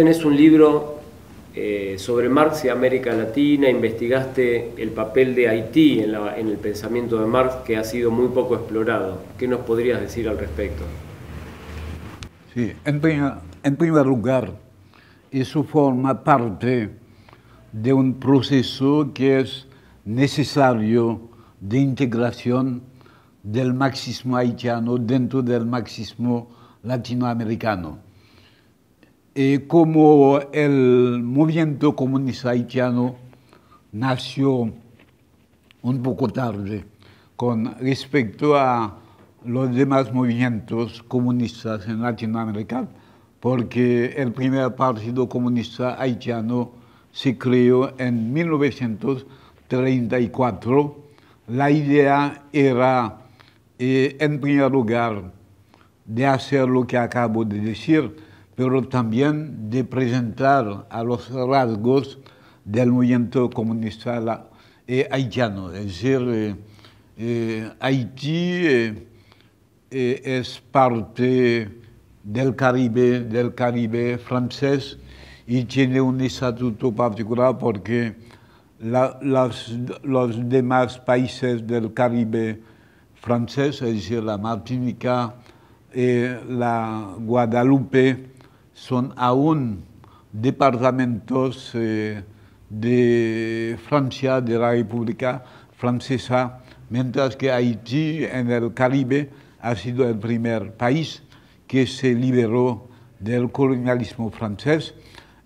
Tienes un libro eh, sobre Marx y América Latina, investigaste el papel de Haití en, el pensamiento de Marx que ha sido muy poco explorado. ¿Qué nos podrías decir al respecto? Sí, en primer lugar, eso forma parte de un proceso que es necesario de integración del marxismo haitiano dentro del marxismo latinoamericano eh, como el movimiento comunista haitiano nació un poco tarde con respecto a los demás movimientos comunistas en Latinoamérica, porque el primer partido comunista haitiano se creó en 1934. La idea era, eh, en primer lugar, de hacer lo que acabo de decir, pero también de presentar a los rasgos del movimiento comunista eh, haitiano. Es decir, eh, eh, Haití es parte del Caribe, del Caribe francés y tiene un estatuto particular porque los demás países del Caribe francés, es decir, la Martinica, y la Guadalupe, son aún departamentos eh, de Francia, de la República Francesa, mientras que Haití en el Caribe ha sido el primer país que se liberó del colonialismo francés.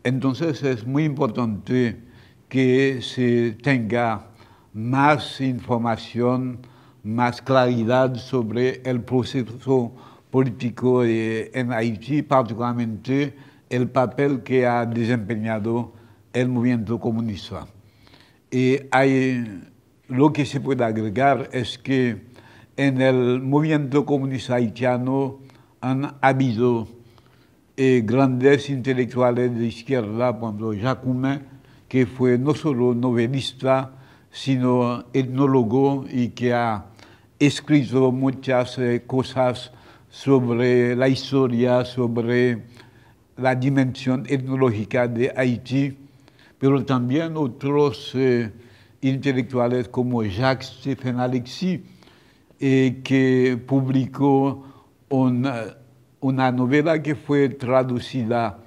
Entonces es muy importante que se tenga más información, más claridad sobre el proceso político eh, en Haití, particularmente el papel que ha desempeñado el movimiento comunista. Y lo que se puede agregar es que en el movimiento comunista haitiano han habido eh, grandes intelectuales de izquierda, como ejemplo, que fue no solo novelista, sino etnólogo y que ha escrito muchas eh, cosas sobre la historia, sobre la dimensión etnológica de Haití, pero también otros eh, intelectuales como Jacques Stephen Alexis, eh, que publicó eh, una, novela que fue traducida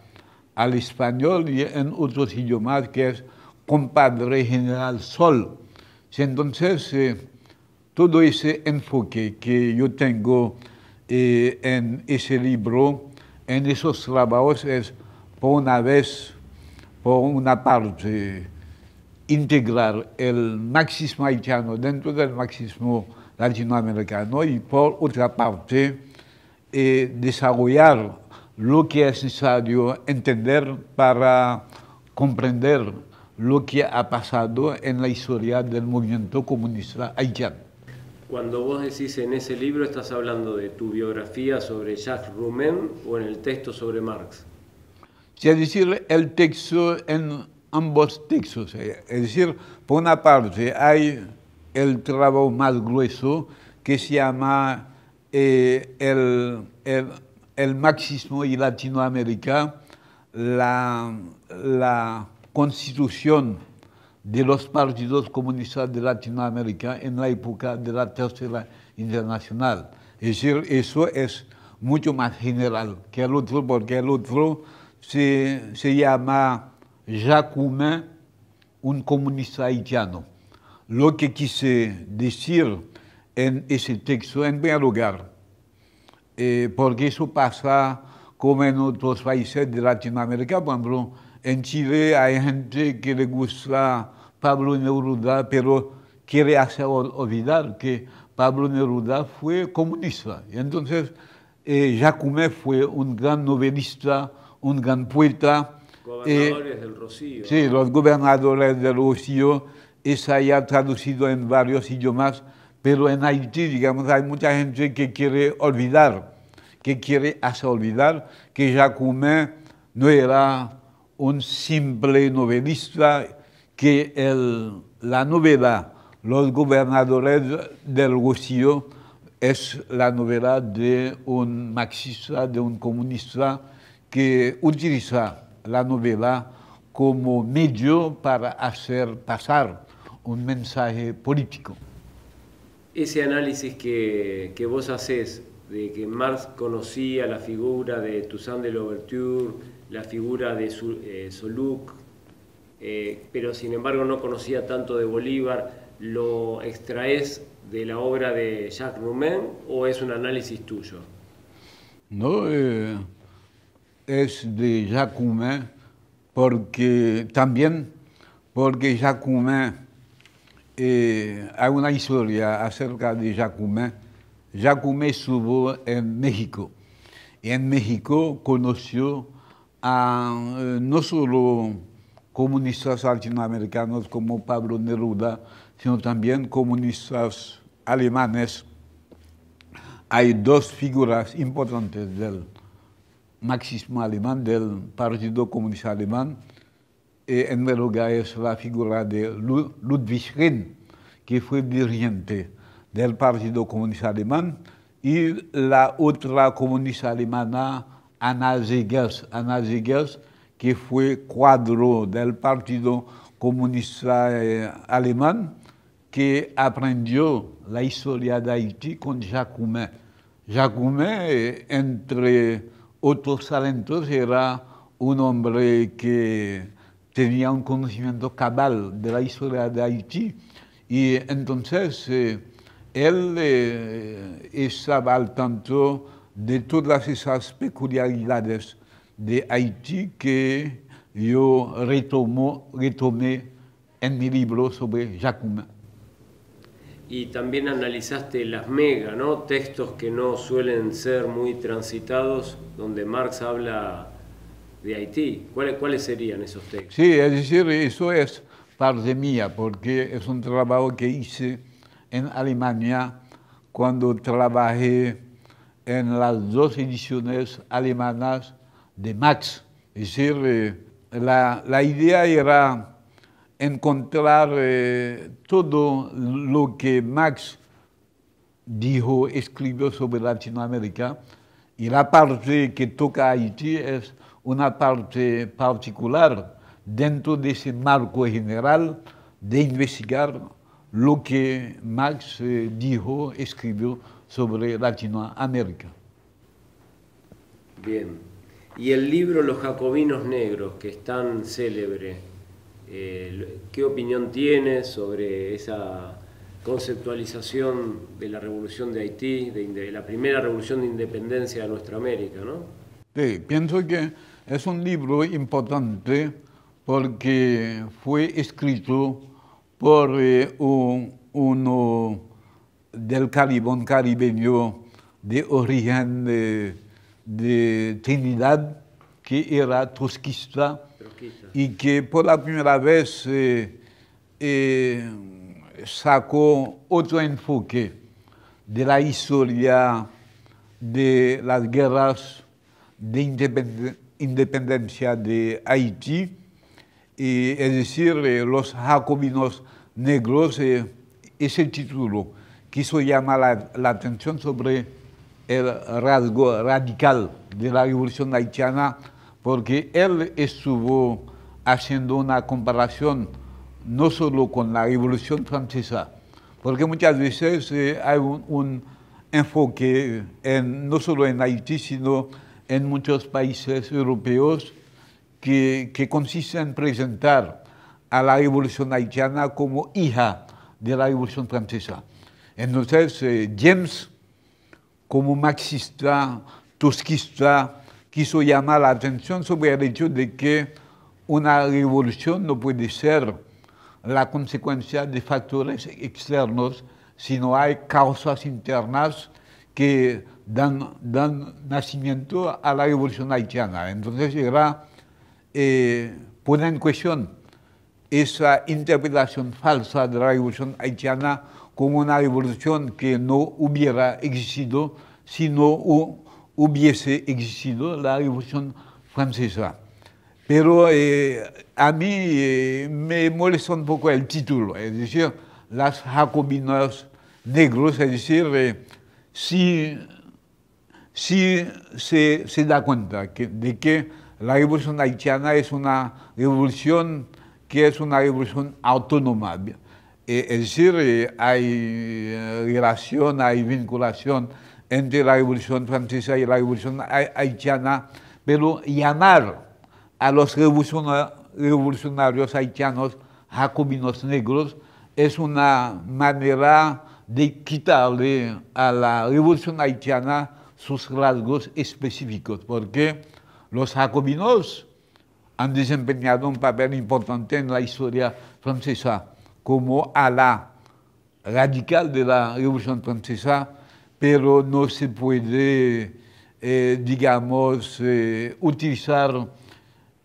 al español y en otros idiomas, que es Compadre General Sol. Entonces, todo ese enfoque que yo tengo en ese libro, en esos trabajos, es por una vez, por una parte, integrar el marxismo haitiano dentro del marxismo latinoamericano y por otra parte, eh, desarrollar lo que es necesario entender para comprender lo que ha pasado en la historia del movimiento comunista haitiano. Cuando vos decís en ese libro, ¿estás hablando de tu biografía sobre Jacques Rumen o en el texto sobre Marx? es decir, el texto en ambos textos. Es decir, por una parte hay el trabajo más grueso que se llama eh, el, marxismo y Latinoamérica, la, la constitución de los partidos comunistas de Latinoamérica en la época de la Tercera Internacional. Es decir, eso es mucho más general que el otro, porque el otro se, llama Jacumin, un comunista haitiano. Lo que quise decir en ese texto, en primer lugar, eh, porque eso pasa como en otros países de Latinoamérica, por ejemplo, en Chile hay gente que le gusta Pablo Neruda, pero quiere hacer olvidar que Pablo Neruda fue comunista. Entonces, eh, fue un gran novelista, un gran poeta. Gobernadores eh, del Rocío. Sí, los gobernadores del Rocío. Es ya traducido en varios idiomas, pero en Haití, digamos, hay mucha gente que quiere olvidar, que quiere hacer olvidar que Jacumé no era un simple novelista, que el, la novela Los gobernadores del Rocío es la novela de un marxista, de un comunista, que utiliza la novela como medio para hacer pasar un mensaje político. Ese análisis que, que vos haces de que Marx conocía la figura de Toussaint de Louverture, la figura de eh, Soluc, eh, pero sin embargo no conocía tanto de Bolívar, ¿lo extraes de la obra de Jacques Roumain o es un análisis tuyo? No, eh, es de Jacques Roumain porque también porque Jacques Roumain, eh, hay una historia acerca de Jacques Roumain. Jacques Roumain estuvo en México y en México conoció a no solo comunistas latinoamericanos como Pablo Neruda, sino también comunistas alemanes. Hay dos figuras importantes del marxismo alemán, del Partido Comunista Alemán. Eh, en el lugar es la figura de Ludwig que fue dirigente del Partido Comunista Alemán, y la otra comunista alemana, Anna que fue cuadro del Partido Comunista eh, Alemán, que aprendió la historia de Haití con Jacoumé. Jacoumé, eh, entre otros talentos, era un hombre que tenía un conocimiento cabal de la historia de Haití. Y entonces eh, él estaba al tanto de todas esas peculiaridades de Haití que yo retomo, retomé en mi libro sobre Jacuma. Y también analizaste las mega, ¿no? Textos que no suelen ser muy transitados, donde Marx habla de Haití. ¿Cuáles, ¿Cuáles serían esos textos? Sí, es decir, eso es parte mía, porque es un trabajo que hice en Alemania cuando trabajé en las dos ediciones alemanas de Max. Es decir, eh, la, idea era encontrar eh, todo lo que Max dijo, escribió sobre Latinoamérica, y la parte que toca a Haití es una parte particular dentro de ese marco general de investigar lo que Max eh, dijo, escribió sobre Latinoamérica. Bien. Y el libro Los Jacobinos Negros, que es tan célebre, eh, ¿qué opinión tiene sobre esa conceptualización de la revolución de Haití, de, la primera revolución de independencia de nuestra América? ¿no? Sí, pienso que es un libro importante porque fue escrito por eh, un, uno del Caribón caribeño de origen... de de Trinidad, que era trotskista, y que la primera vez eh, eh, un enfoque de la historia de las guerras de independencia de Haití, y, es decir, eh, los jacobinos negros, eh, ese título quiso llamar la, la atención sobre el rasgo radical de la revolución haitiana, porque él estuvo haciendo una comparación no solo con la revolución francesa, porque muchas veces eh, hay un, enfoque no solo en Haití, sino en muchos países europeos que, consiste en presentar a la revolución haitiana como hija de la revolución francesa. Entonces, eh, James como marxista, tosquista, quiso llamar la atención sobre el hecho de que una revolución no puede ser la consecuencia de factores externos, sino hay causas internas que dan, nacimiento a la revolución haitiana. Entonces era eh, poner en cuestión esa interpretación falsa de la revolución haitiana ...como una revolución que no hubiera existido si no hubiese existido la revolución francesa. Pero eh, a mí eh, me molesta un poco el título, es decir, las jacobinas negros, es decir, eh, si, se, da cuenta de que la revolución haitiana es una revolución que es una revolución autónoma es decir, hay eh, relación, hay vinculación entre la Revolución Francesa y la Revolución Haitiana, pero llamar a los revolucionarios haitianos jacobinos negros es una manera de quitarle a la Revolución Haitiana sus rasgos específicos, porque los jacobinos han desempeñado un papel importante en la historia francesa como ala radical de la Revolución Francesa, pero no se puede, eh, digamos, eh, utilizar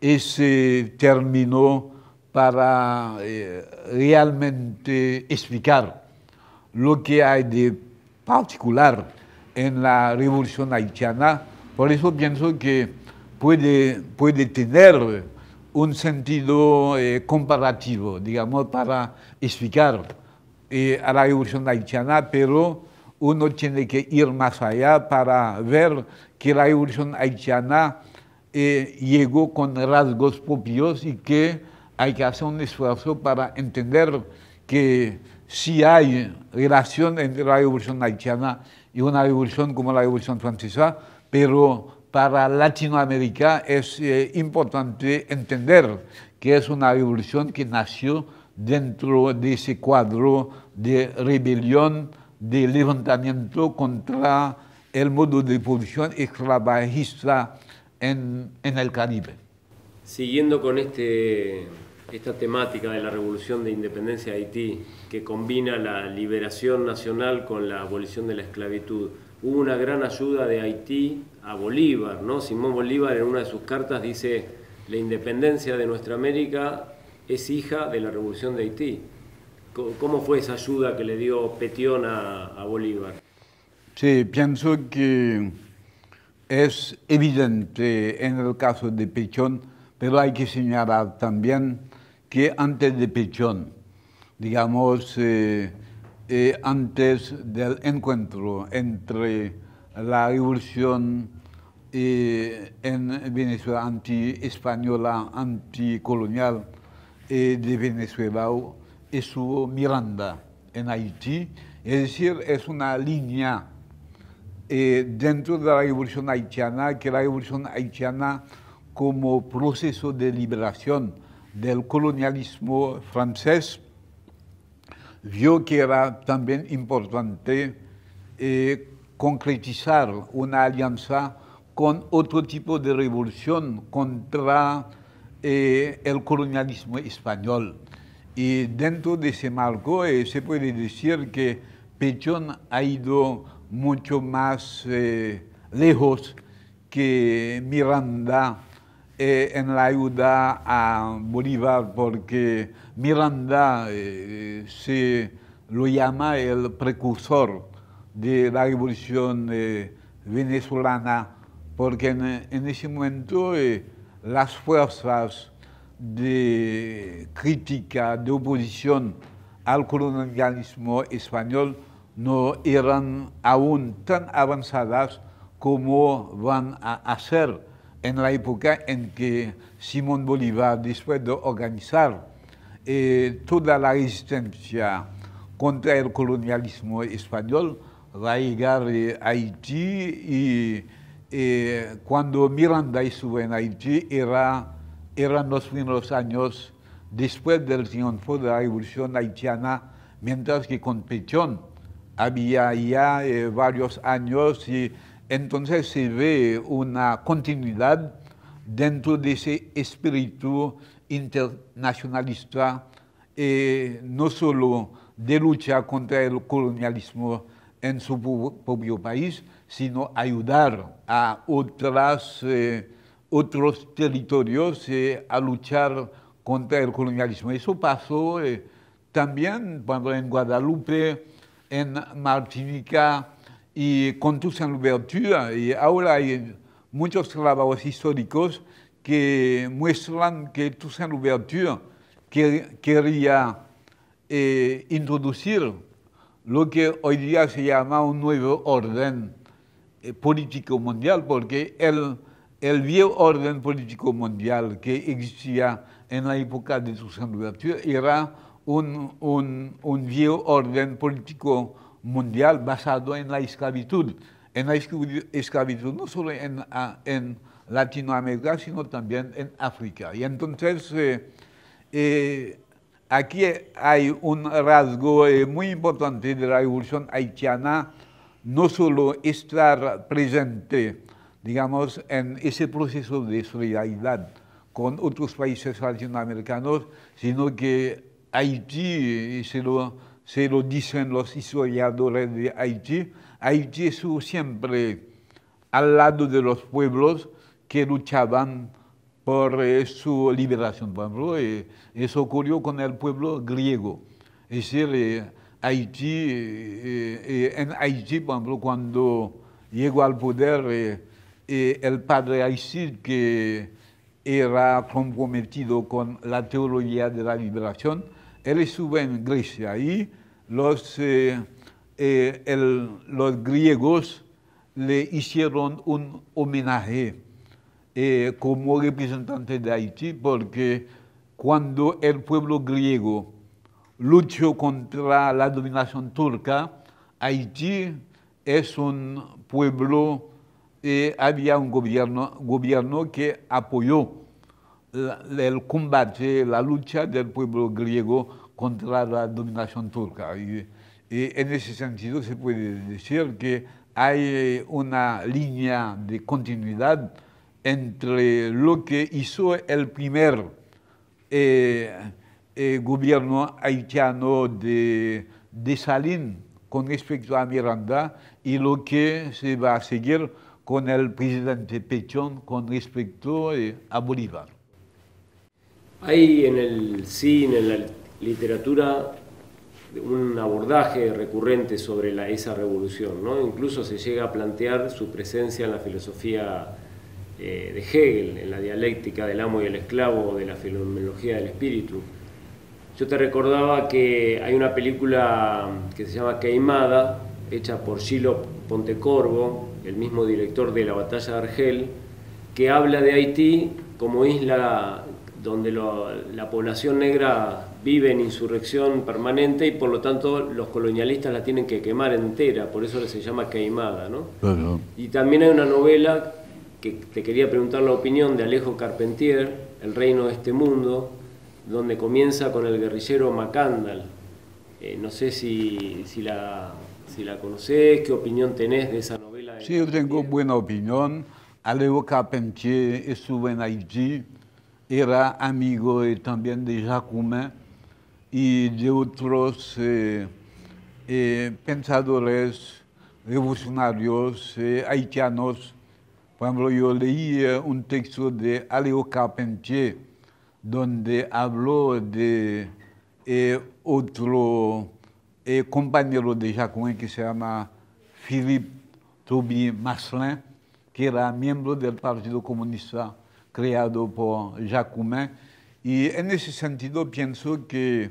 ese término para eh, realmente explicar lo que hay de particular en la revolución haitiana. Por eso pienso que puede, puede tener un sentido eh, comparativo, digamos, para explicar eh, a la revolución haitiana, pero uno tiene que ir más allá para ver que la revolución haitiana eh, llegó con rasgos propios y que hay que hacer un esfuerzo para entender que si hay relación entre la revolución haitiana y una revolución como la revolución francesa, pero para Latinoamérica es eh, importante entender que es una revolución que nació dentro de ese cuadro de rebelión, de levantamiento contra el modo de producción esclavagista en, el Caribe. Siguiendo con este, esta temática de la revolución de independencia de Haití, que combina la liberación nacional con la abolición de la esclavitud, hubo una gran ayuda de Haití a Bolívar, ¿no? Simón Bolívar en una de sus cartas dice, la independencia de nuestra América es hija de la revolución de Haití. ¿Cómo fue esa ayuda que le dio Petión a, Bolívar? Sí, pienso que es evidente en el caso de Petión, pero hay que señalar también que antes de Petión, digamos, eh, eh, antes del encuentro entre la revolución eh, en Venezuela anti-española, anticolonial eh, de Venezuela y su Miranda en Haití. Es decir, es una línea dentro de la revolución haitiana, que la revolución haitiana como proceso de liberación del colonialismo francés, vio que era también importante eh, concretizar una alianza con otro tipo de revolución contra eh, el colonialismo español. Y dentro de ese marco eh, se puede decir que Pechón ha ido mucho más lejos que Miranda eh, en la ayuda a Bolívar porque Miranda eh, se lo llama el precursor de la revolución eh, venezolana porque en, ese momento las fuerzas de crítica, de oposición al colonialismo español no eran aún tan avanzadas como van a, ser en la época en que Simón Bolívar, después de organizar eh, toda la resistencia contra el colonialismo español, va a llegar eh, a Haití y eh, cuando Miranda estuvo en Haití era, eran los primeros años después del triunfo de la revolución haitiana, mientras que con Pechón había ya varios años y entonces se ve una continuidad dentro de ese espíritu internacionalista, eh, no solo de lucha contra el colonialismo en su propio país, sino ayudar a otras, eh, otros territorios eh, a luchar contra el colonialismo. Eso pasó también cuando en Guadalupe, en Martinica, y con tu Louverture. Y ahora hay muchos trabajos históricos que muestran que Toussaint Louverture quería eh, introducir lo que hoy día se llama un nuevo orden eh, político mundial, porque el, viejo orden político mundial que existía en la época de Toussaint Louverture era un, un viejo orden político mundial basado en la esclavitud, en la esclavitud no solo en, Latinoamérica, sino también en África. Y entonces eh, eh, aquí hay un rasgo eh, muy importante de la revolución haitiana, no solo estar presente, digamos, en ese proceso de solidaridad con otros países latinoamericanos, sino que Haití se lo se lo dicen los historiadores de Haití, Haití estuvo siempre al lado de los pueblos que luchaban por eh, su liberación. Por eh, eso ocurrió con el pueblo griego. Es decir, eh, en Haití, cuando llegó al poder el padre Haití, que era comprometido con la teología de la liberación, Ele soube en Grecia e los griegos le isyeron un omenaje komo representante de Haití porque kwan do el pueblo griego lucho kontra la dominasyon turka, Haití es un pueblo, había un gobyerno que apoyó el combate la lucha del pueblo griego contra la dominación turca. Y, en ese sentido se puede decir que hay eh, una línea de continuidad entre lo que hizo el primer eh, eh, gobierno haitiano de, Salín con respecto a Miranda y lo que se va a seguir con el presidente Pechón con respecto a Bolívar. Hay en el cine, en la literatura, un abordaje recurrente sobre esa revolución, Incluso se llega a plantear su presencia en la filosofía eh, de Hegel, en la dialéctica del amo y el esclavo, de la fenomenología del espíritu. Yo te recordaba que hay una película que se llama Queimada, hecha por Gilo Pontecorvo, el mismo director de La Batalla de Argel, que habla de Haití como isla donde la población negra vive en insurrección permanente y por lo tanto los colonialistas la tienen que quemar entera, por eso se llama queimada. ¿no? Y también hay una novela que te quería preguntar la opinión de Alejo Carpentier, El reino de este mundo, donde comienza con el guerrillero Macandal. Eh, no sé si, si, la, si conocés, qué opinión tenés de esa novela. sí, yo tengo buena opinión. Alejo Carpentier estuvo en Haití era amigo también de Jacome y de otros eh, eh, pensadores revolucionarios eh, haitianos. Por ejemplo, yo leí un texto de Aleo Carpentier donde habló de otro compañero de Jacumén que se llama Philippe Toby Maslin, que era miembro del Partido Comunista creado por Jacumin. Y en ese sentido pienso que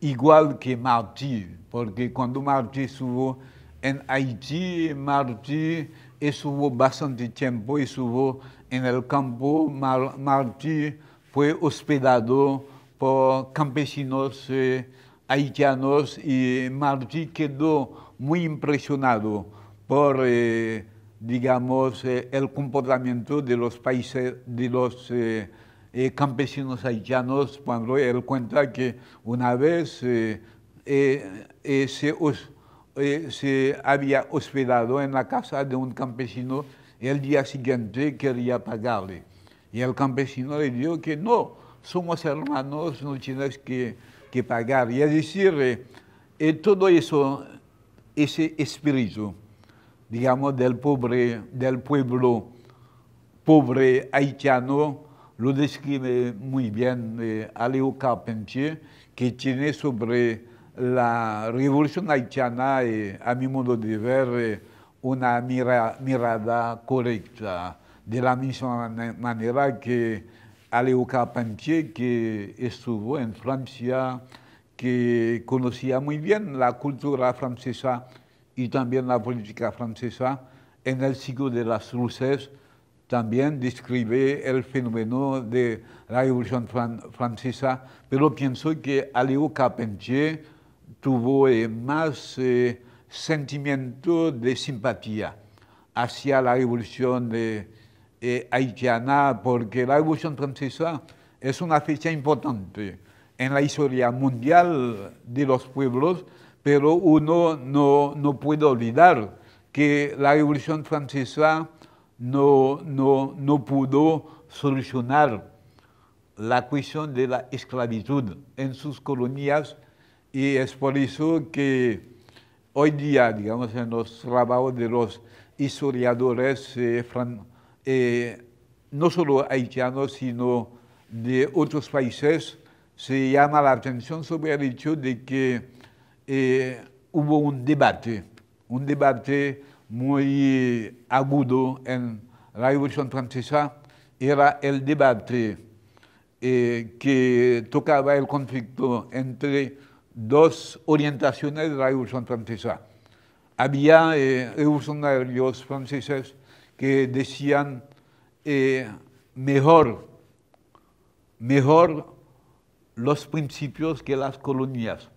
igual que Martí, porque cuando Martí estuvo en Haití, Martí estuvo bastante tiempo, estuvo en el campo, Martí fue hospedado por campesinos eh, haitianos y Martí quedó muy impresionado por eh, digamos, eh, el comportamiento de los países, de los eh, eh, campesinos haitianos cuando él cuenta que una vez se, había hospedado en la casa de un campesino el día siguiente quería pagarle. Y el campesino le dijo que no, somos hermanos, no tienes que, que pagar. Y es decir, todo eso, ese espíritu digamos, del, pobre, del pueblo pobre haitiano, lo describe muy bien eh, Carpentier, que tiene sobre la revolución haitiana, eh, a mi modo de ver, eh, una mirada correcta. De la misma manera que Aléo Carpentier, que estuvo en Francia, que conocía muy bien la cultura francesa y también la política francesa en el siglo de las luces también describe el fenómeno de la Revolución Francesa, pero pienso que Aléo Carpentier tuvo eh, más eh, sentimiento de simpatía hacia la Revolución de eh, haitiana, porque la Revolución Francesa es una fecha importante en la historia mundial de los pueblos, pero uno no, puede olvidar que la Revolución Francesa no, no, pudo solucionar la cuestión de la esclavitud en sus colonias y es por eso que hoy día, digamos, en los trabajos de los historiadores eh, eh, no solo haitianos, sino de otros países, se llama la atención sobre el hecho de que eh, hubo un debate, un debate muy agudo en la Revolución Francesa, era el debate eh, que tocaba el conflicto entre dos orientaciones de la Revolución Francesa. Había eh, franceses que decían eh, mejor, mejor los principios que las colonias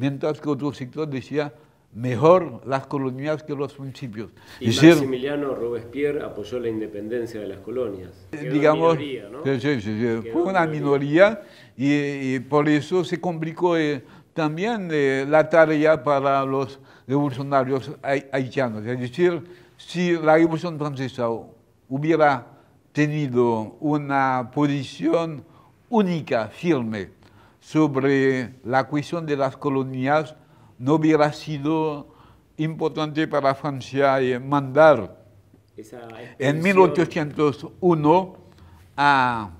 mientras que otro sector decía mejor las colonias que los municipios. Y Maximiliano Robespierre apoyó la independencia de las colonias. Eh, digamos, minoría, ¿no? fue una minoría, y, por eso se complicó eh, también eh, la tarea para los revolucionarios haitianos. Es decir, si la Revolución Francesa hubiera tenido una posición única, firme, sobre la cuestión de las colonias no hubiera sido importante para Francia eh, mandar en 1801 a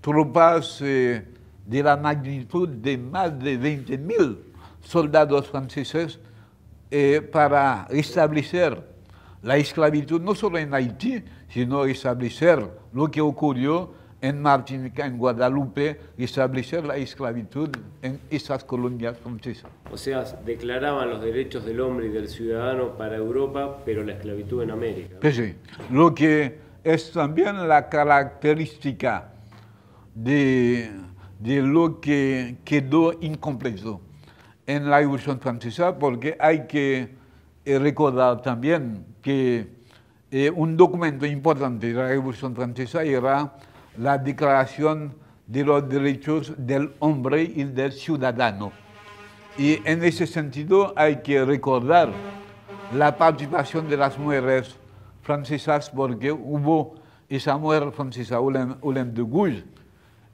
tropas eh, de la magnitud de más de 20.000 soldados franceses eh, para establecer la esclavitud no solo en Haití, sino establecer lo que ocurrió en Martinica, en Guadalupe, y establecer la esclavitud en esas colonias francesas. O sea, declaraban los derechos del hombre y del ciudadano para Europa, pero la esclavitud en América. sí, lo que es también la característica de, de lo que quedó incompleto en la Revolución Francesa, porque hay que eh, recordar también que eh, un documento importante de la Revolución Francesa era la Declaración de los Derechos del Hombre y del Ciudadano. Y en ese sentido hay que recordar la participación de las mujeres francesas porque hubo esa mujer francesa, Ulem de Gouges,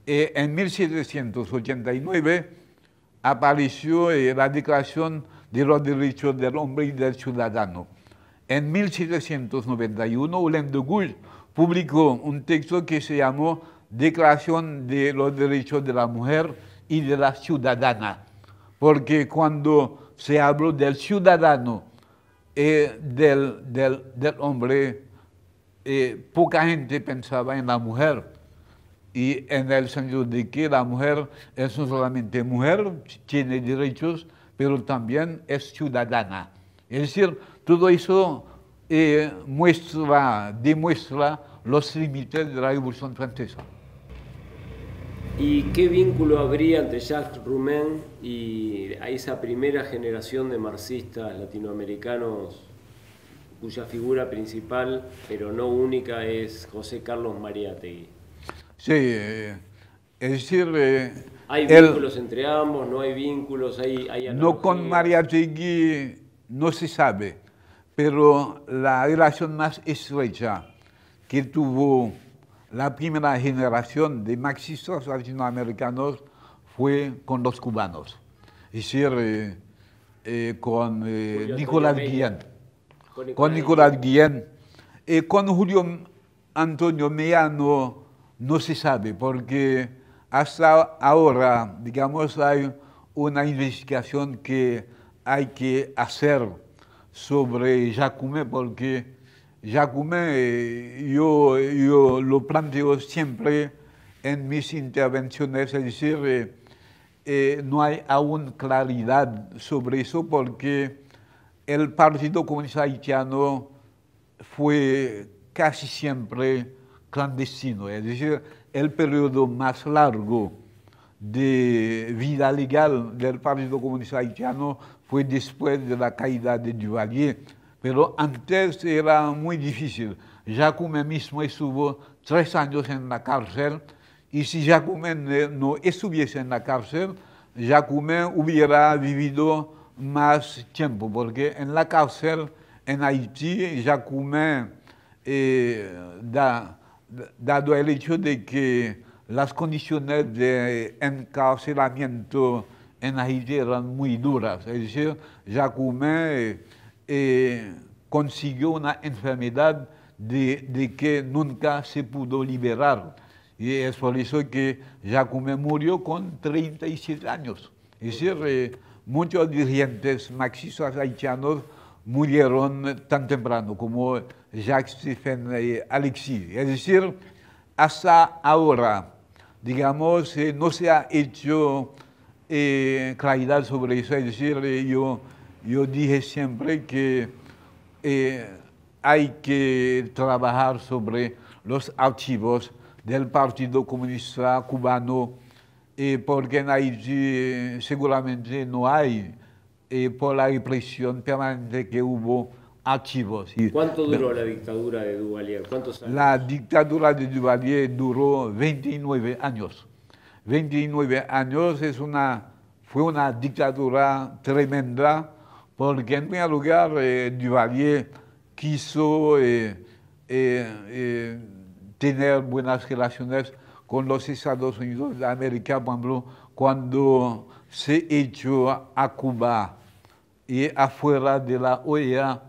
e en 1789 apareció eh, la Declaración de los Derechos del Hombre y del Ciudadano. En 1791, Ulem de Gouges publicó un texto que se llamó Declaración de los Derechos de la Mujer y de la Ciudadana, porque cuando se habló del ciudadano, y eh, del, hombre, eh, poca gente pensaba en la mujer y en el sentido de que la mujer es no solamente mujer, tiene derechos, pero también es ciudadana. Es decir, todo eso y muestra, demuestra los límites de la Revolución Francesa. ¿Y qué vínculo habría entre Jacques rumén y a esa primera generación de marxistas latinoamericanos cuya figura principal, pero no única, es José Carlos Mariátegui? Sí, eh, es decir... Eh, ¿Hay vínculos entre ambos? ¿No hay vínculos? ¿Hay, no, con Mariátegui no se sabe pero la relación más estrecha que tuvo la primera generación de marxistas latinoamericanos fue con los cubanos, es decir, eh, eh, con, eh, Nicolás Guillén, con, Nicolás Guillén. con Julio Antonio Meano no se sabe, porque hasta ahora, digamos, hay una investigación que hay que hacer sobre Jacumé, porque Jacumé eh, yo, yo lo planteo siempre en mis intervenciones, es decir, eh, eh, no hay aún claridad sobre eso porque el Partido Comunista Haitiano fue casi siempre clandestino, es decir, el periodo más largo de vida legal del Partido Comunista Haitiano foi depuis la caïda de Duvalier, c'était très difficile. mis difícil. Jacome mesmo ans três la na cárcel, si se Jacome est estivesse na cárcel, Jacome oubliera vivido mas tempo, porque la cárcel, en Haiti, Jacome en Haïti, dado a hecho de que les conditions de encarcelamiento en Haití eran muy duras. Es decir, Jacumé eh, eh, consiguió una enfermedad de, que nunca se pudo liberar. Y es por eso que Jacumé murió con 37 años. Es decir, eh, muchos dirigentes marxistas haitianos murieron tan temprano como Jacques Stéphane Alexis. Es decir, hasta ahora, digamos, no se ha hecho eh, claridad sobre eso. Es decir, eh, yo, dije siempre que eh, hay que trabajar sobre los archivos del Partido Comunista Cubano, porque en Haití seguramente no hay, por la represión permanente que hubo, archivos. ¿Cuánto duró la dictadura de Duvalier? La dictadura de Duvalier duró 29 años. 29 ans, c'était une dictature una parce tremenda porque en primer lugar eh, Duvalier quiso eh, eh, eh, tener buenas relaciones con los Estados Unidos de América, por cuando se echó a Cuba y afuera de la OEA,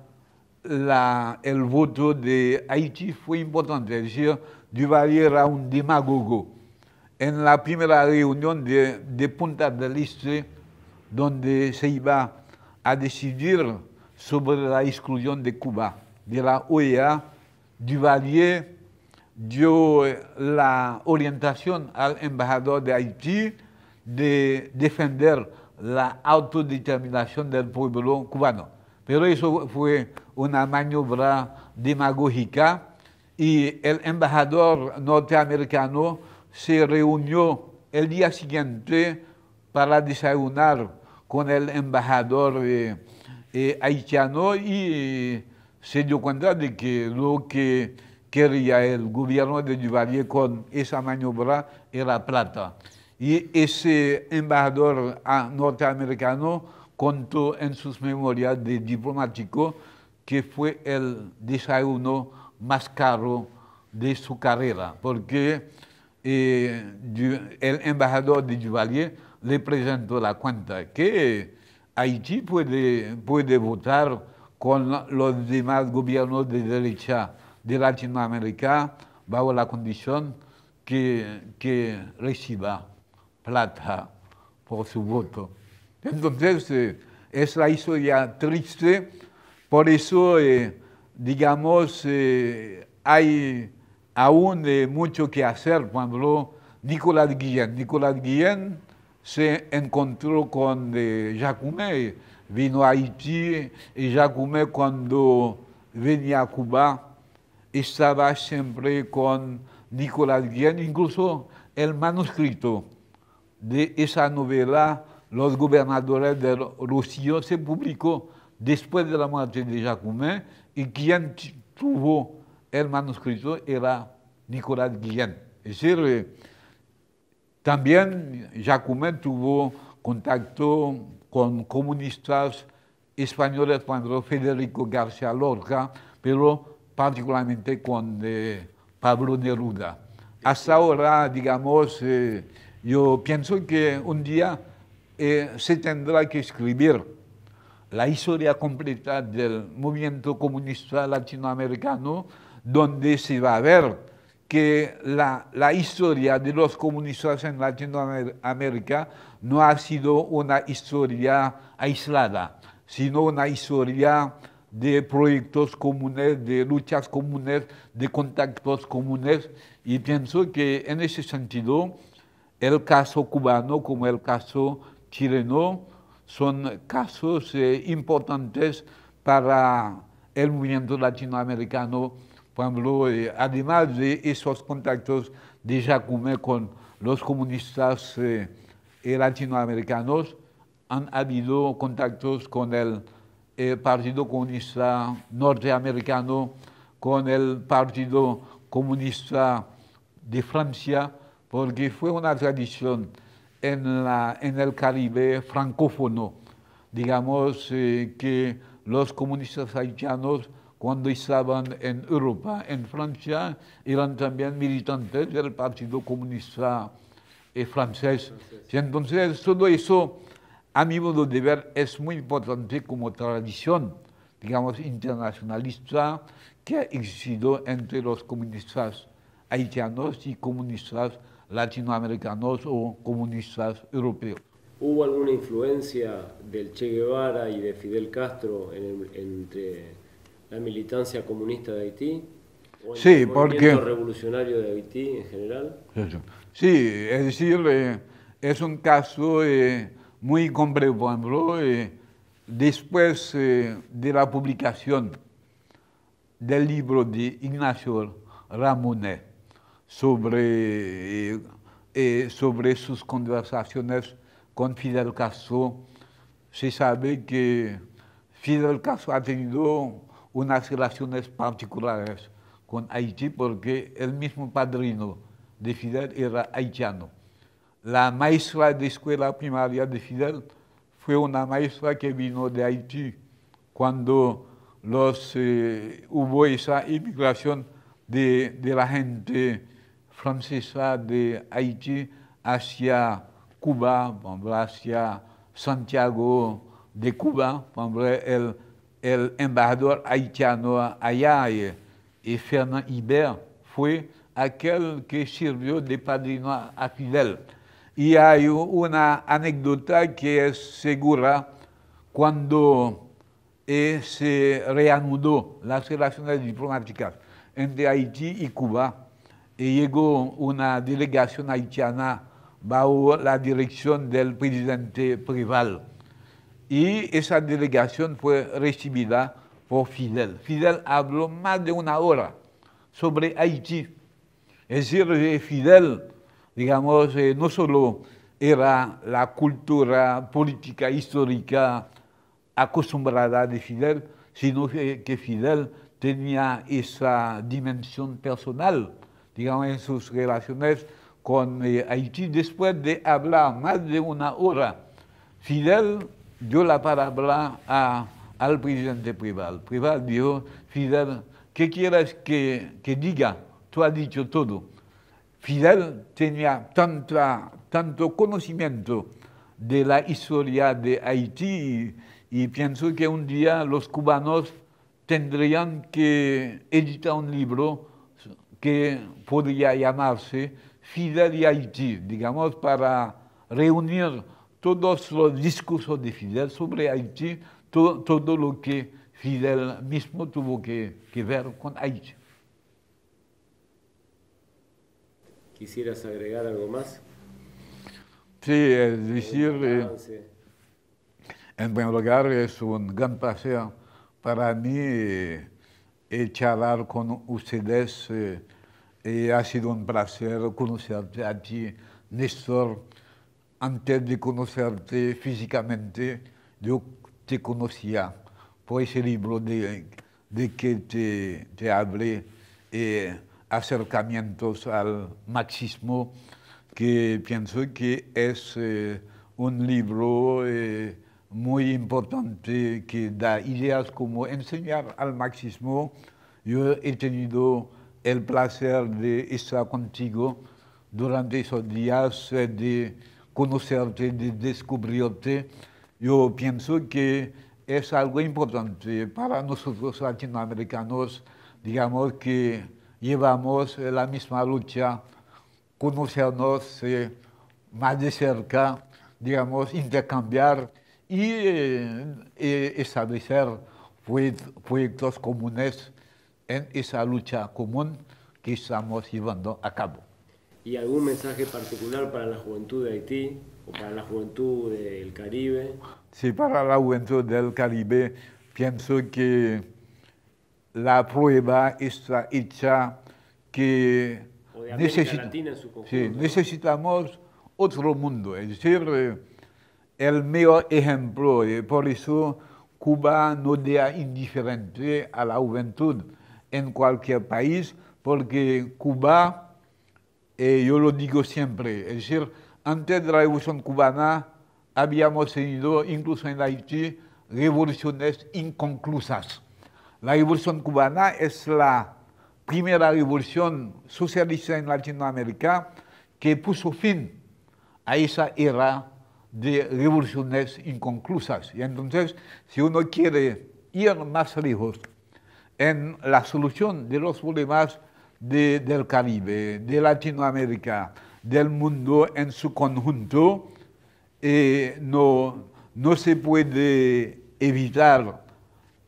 la, el voto de Haití fue importante. Es decir, Duvalier era un demagogo. en la primera reunión de, Punta del Este, donde se iba a decidir sobre la exclusión de Cuba, de la OEA, Duvalier dio eh, la orientación al embajador de Haití de defender la autodeterminación del pueblo cubano. Pero eso fue una maniobra demagógica y el embajador norteamericano se reunió el día siguiente para desayunar con el embajador eh, eh, haitiano y eh, se dio cuenta de que lo que quería el gobierno de Duvalier con esa maniobra era plata. Y ese embajador ah, norteamericano contó en sus memorias de diplomático que fue el desayuno más caro de su carrera, porque y el embajador de Duvalier le presentó la cuenta que Haití puede, puede votar con los demás gobiernos de derecha de Latinoamérica bajo la condición que, reciba plata por su voto. Entonces, eh, es la historia triste, por eso, eh, digamos, eh, hay aún de mucho que hacer cuando Nicolás Guillén. Nicolás Guillén se encontró con eh, vino a Haití y Jacumé cuando venía a Cuba estaba siempre con Nicolás Guillén, incluso el manuscrito de esa novela, Los gobernadores de Rocío, se publicó después de la muerte de Jacumé y quien tuvo el manuscrito era Nicolás Guillén. Es decir, eh, también Jacomet tuvo contacto con comunistas españoles cuando Federico García Lorca, pero particularmente con eh, Pablo Neruda. Hasta ahora, digamos, eh, yo pienso que un día se tendrá que escribir la historia completa del movimiento comunista latinoamericano, donde se va a ver que la, historia de los comunistas en Latinoamérica no ha sido una historia aislada, sino una historia de proyectos comunes, de luchas comunes, de contactos comunes. Y pienso que en ese sentido, el caso cubano como el caso chileno son casos eh, importantes para el movimiento latinoamericano por ejemplo, además de esos contactos de Jacume con los comunistas eh, latinoamericanos, han habido contactos con el eh, Partido Comunista Norteamericano, con el Partido Comunista de Francia, porque fue una tradición en, el Caribe francófono, digamos, eh, que los comunistas haitianos cuando estaban en Europa, en Francia, eran también militantes del Partido Comunista eh, francés. Y entonces todo eso, a mi modo de ver, es muy importante como tradición, digamos, internacionalista que ha existido entre los comunistas haitianos y comunistas latinoamericanos o comunistas europeos. ¿Hubo alguna influencia del Che Guevara y de Fidel Castro entre la militancia comunista de Haití? O el sí, revolucionario de Haití en general? Sí, es decir, eh, es un caso eh, muy complejo. Eh, después de la publicación del libro de Ignacio Ramonet sobre, sobre sus conversaciones con Fidel Castro, se sabe que Fidel Castro ha tenido unas relaciones particulares con Haití porque el mismo padrino de Fidel era haitiano. La maestra de escuela primaria de Fidel fue una maestra que vino de Haití cuando los, eh, hubo esa inmigración de, de, la gente francesa de Haití hacia Cuba, hacia Santiago de Cuba. El el embajador haitiano Ayaye Fernand Iber fue aquel que sirvió de padrino a Fidel. y a une anecdote que est segura Quand eh, se reanudó les relations diplomáticas entre Haïti y Cuba. E eh, chegou uma delegação haitiana bajo la direction du presidente Prival. y esa delegación fue recibida por Fidel. Fidel habló más de una hora sobre Haití. Es decir, Fidel, digamos, eh, no solo era la cultura política histórica acostumbrada de Fidel, sino que Fidel tenía esa dimensión personal, digamos, en sus relaciones con eh, Haití. Después de hablar más de una hora, Fidel dio la palabra al presidente Prival. Prival dijo, Fidel, ¿qué quieres que, diga? Tú has dicho todo. Fidel tenía tanto conocimiento de la historia de Haití y, y, pienso que un día los cubanos tendrían que editar un libro que podría llamarse Fidel y Haití, digamos, para reunir todos los discursos de Fidel sobre Haití, todo lo que Fidel mismo tuvo que, ver con Haití. ¿Quisieras agregar algo más? Sí, es decir, eh, en primer lugar es un gran placer para mí eh, charlar con ustedes. Eh, eh, ha sido un placer conocerte a ti, Néstor, antes de conocerte físicamente, yo te conocía por ese libro de, de que te, te hablé, eh, acercamientos al marxismo, que pienso que es eh, un libro eh, muy importante que da ideas como enseñar al marxismo. Yo he tenido el placer de estar contigo durante esos días de conocerte, de descubrirte, yo pienso que es algo importante para nosotros latinoamericanos, digamos que llevamos la misma lucha, conocernos eh, más de cerca, digamos, intercambiar y eh, eh, establecer proyectos comunes en esa lucha común que estamos llevando a cabo. ¿Y algún mensaje particular para la juventud de Haití o para la juventud del Caribe? Sí, para la juventud del Caribe pienso que la prueba está hecha que necesitamos otro mundo. Es decir, el mejor ejemplo, eh, por eso Cuba no deja indiferente a la juventud en cualquier país, porque Cuba y eh, yo lo digo siempre, es decir, antes de la Revolución cubana habíamos tenido, incluso en Haití, revoluciones inconclusas. La Revolución cubana es la primera revolución socialista en Latinoamérica que puso fin a esa era de revoluciones inconclusas. Y entonces, si uno quiere ir más lejos en la solución de los problemas del Caribe, de Latinoamérica, del mundo en su conjunto, eh, no, no se puede evitar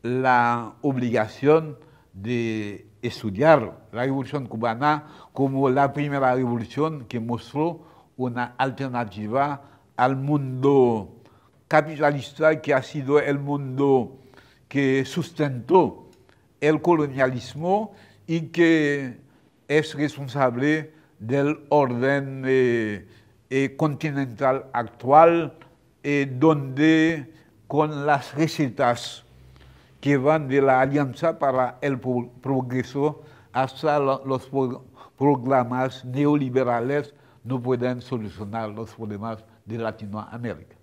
la obligación de estudiar la revolución cubana como la primera revolución que mostró una alternativa al mundo capitalista que ha sido el mundo que sustentó el colonialismo y que es responsable del orden eh, eh, continental actual, eh, donde con las recetas que van de la Alianza para el Progreso hasta los programas neoliberales no pueden solucionar los problemas de Latinoamérica.